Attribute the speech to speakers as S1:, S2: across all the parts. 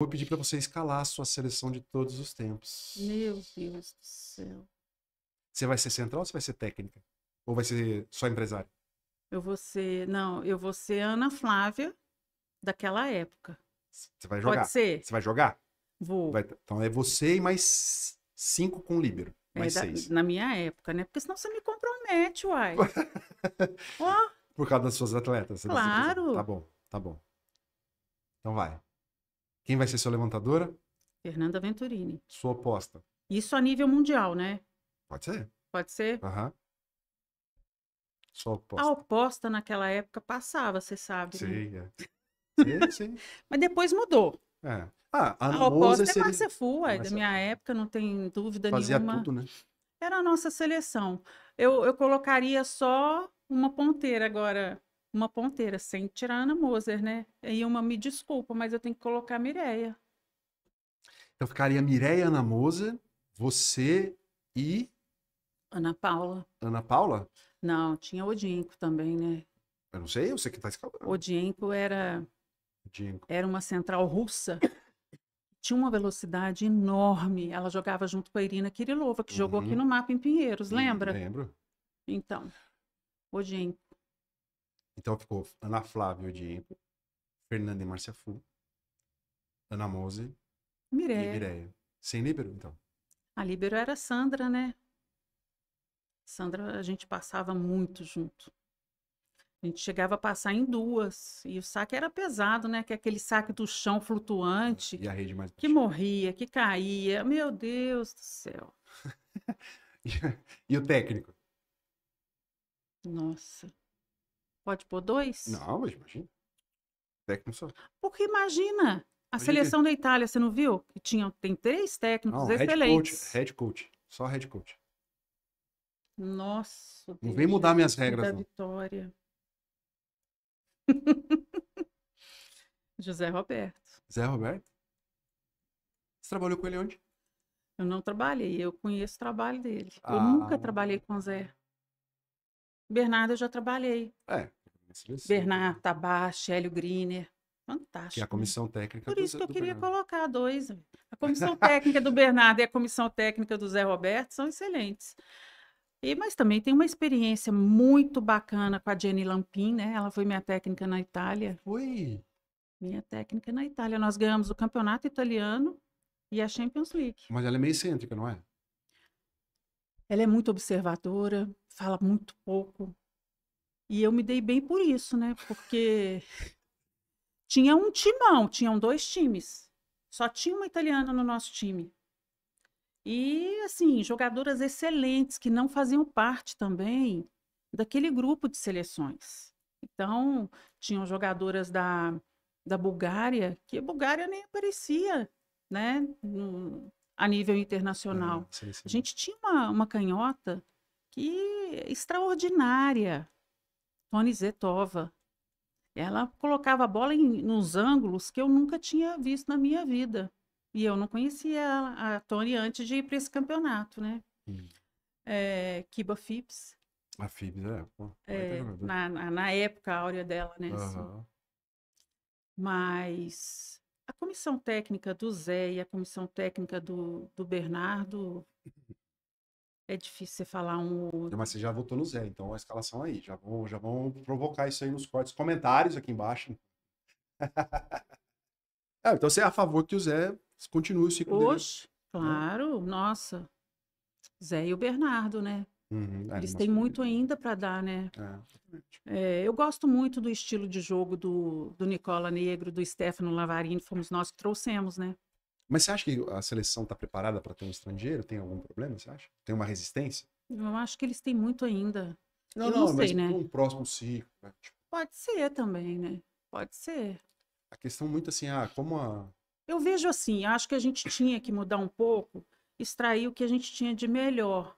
S1: vou pedir para você escalar a sua seleção de todos os tempos.
S2: Meu Deus do céu.
S1: Você vai ser central ou você vai ser técnica? Ou vai ser só empresária?
S2: Eu vou ser. Não, eu vou ser Ana Flávia daquela época.
S1: Você vai jogar? Pode ser. Você vai jogar? Vou. Vai... então é você e mais cinco com o líbero. É mais é, seis. Da...
S2: na minha época, né? Porque senão você me compromete, uai.
S1: oh. Por causa das suas atletas. Claro. Tá bom, tá bom. Então vai. Quem vai ser sua levantadora?
S2: Fernanda Venturini.
S1: Sua oposta.
S2: Isso a nível mundial, né? Pode ser. Pode ser?
S1: Aham. Sua oposta. A
S2: oposta naquela época passava, você sabe. Sim, né? é. sim, sim. Mas depois mudou.
S1: É. Ah, a, a oposta é Márcia
S2: Fu, é da minha época, não tem dúvida Fazia nenhuma. Fazia tudo, né? Era a nossa seleção. Eu, eu colocaria só uma ponteira agora uma ponteira, sem tirar Ana Moser, né? E uma, me desculpa, mas eu tenho que colocar a Mireia.
S1: Então ficaria Mireia, Ana Moser, você e...
S2: Ana Paula.
S1: Ana Paula?
S2: Não, tinha Odinco também, né?
S1: Eu não sei, eu sei que tá escalando.
S2: Odinco era... Odinco. Era uma central russa. Tinha uma velocidade enorme. Ela jogava junto com a Irina Kirilova, que uhum. jogou aqui uhum. no mapa em Pinheiros, lembra? Lembro. Então, Odinco.
S1: Então ficou Ana Flávia Odiempo, Fernanda e Márcia Fu, Ana Mose Mireia. e Mireia. Sem Líbero, então?
S2: A Líbero era Sandra, né? Sandra, a gente passava muito junto. A gente chegava a passar em duas. E o saque era pesado, né? Que é aquele saque do chão flutuante. E a rede mais Que morria, que caía. Meu Deus do céu.
S1: e o técnico?
S2: Nossa. Pode pôr dois?
S1: Não, mas imagina. Técnico só.
S2: Porque imagina. A imagina. seleção da Itália, você não viu? Que tinha, tem três técnicos não, excelentes.
S1: Head coach, head coach. Só head coach.
S2: Nossa. Não vem mudar minhas regras. Da não. vitória. José Roberto. José Roberto? Você trabalhou com ele onde? Eu não trabalhei, eu conheço o trabalho dele. Ah. Eu nunca trabalhei com o Zé. Bernardo eu já trabalhei. É sim, sim. Bernardo Tabachi, Hélio Griner. Fantástico. Que é a né? comissão técnica Por isso do, que eu queria Bernardo. colocar dois. Né? A comissão técnica do Bernardo e a comissão técnica do Zé Roberto são excelentes. E, mas também tem uma experiência muito bacana com a Jenny Lampin, né? Ela foi minha técnica na Itália. Foi? Minha técnica na Itália. Nós ganhamos o campeonato italiano e a Champions League.
S1: Mas ela é meio excêntrica, não é?
S2: Ela é muito observadora, fala muito pouco, e eu me dei bem por isso, né? Porque tinha um timão, tinham dois times. Só tinha uma italiana no nosso time. E, assim, jogadoras excelentes que não faziam parte também daquele grupo de seleções. Então, tinham jogadoras da, da Bulgária, que a Bulgária nem aparecia, né? No, a nível internacional. Ah, sim, sim. A gente tinha uma, uma canhota que é extraordinária, Tony Zetova. Ela colocava a bola em, nos ângulos que eu nunca tinha visto na minha vida. E eu não conhecia a, a Tony antes de ir para esse campeonato, né? Hum. É, Kiba Phipps.
S1: A Phipps, é. é na,
S2: na, na, época, a áurea dela, né? Uhum. Mas a comissão técnica do Zé e a comissão técnica do, do Bernardo é difícil você falar um ou outro. Mas você
S1: já votou no Zé, então a escalação aí. Já vão, já vão provocar isso aí nos cortes. Comentários aqui embaixo. é, então você é a favor que o Zé continue o ciclo Oxe,
S2: dele. Né? claro. Nossa. Zé e o Bernardo, né? Uhum, é, Eles têm é muito ainda para dar, né? É, é. eu gosto muito do estilo de jogo do, do Nicola Negro, do Stefano Lavarini, fomos nós que trouxemos, né?
S1: Mas você acha que a seleção está preparada para ter um estrangeiro? Tem algum problema, você acha? Tem uma resistência?
S2: Eu acho que eles têm muito ainda. Não, Eu não, não sei, mas né?
S1: um próximo ciclo. Né? Tipo...
S2: Pode ser também, né? Pode ser.
S1: A questão muito assim, ah, como a.
S2: Eu vejo assim, acho que a gente tinha que mudar um pouco, extrair o que a gente tinha de melhor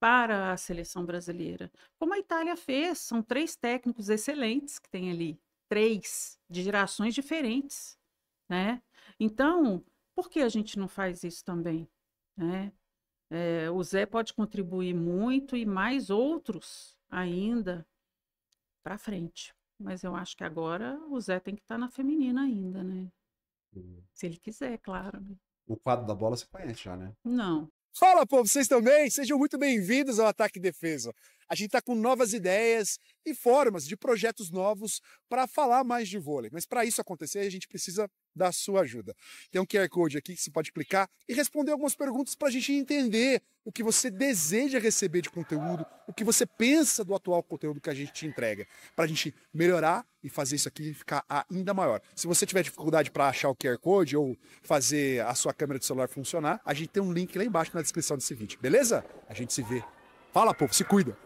S2: para a seleção brasileira. Como a Itália fez, são três técnicos excelentes que tem ali, três, de gerações diferentes, né? Então, por que a gente não faz isso também? Né? É, o Zé pode contribuir muito e mais outros ainda para frente. Mas eu acho que agora o Zé tem que estar tá na feminina ainda, né? Uhum. Se ele quiser, claro. Né?
S1: O quadro da bola você conhece já, né?
S2: Não. Fala,
S1: povo, vocês também? Sejam muito bem-vindos ao Ataque e Defesa. A gente está com novas ideias e formas de projetos novos para falar mais de vôlei. Mas para isso acontecer, a gente precisa da sua ajuda. Tem um QR Code aqui que você pode clicar e responder algumas perguntas para a gente entender o que você deseja receber de conteúdo, o que você pensa do atual conteúdo que a gente te entrega, para a gente melhorar e fazer isso aqui ficar ainda maior. Se você tiver dificuldade para achar o QR Code ou fazer a sua câmera de celular funcionar, a gente tem um link lá embaixo na descrição desse vídeo, beleza? A gente se vê. Fala, povo, se cuida!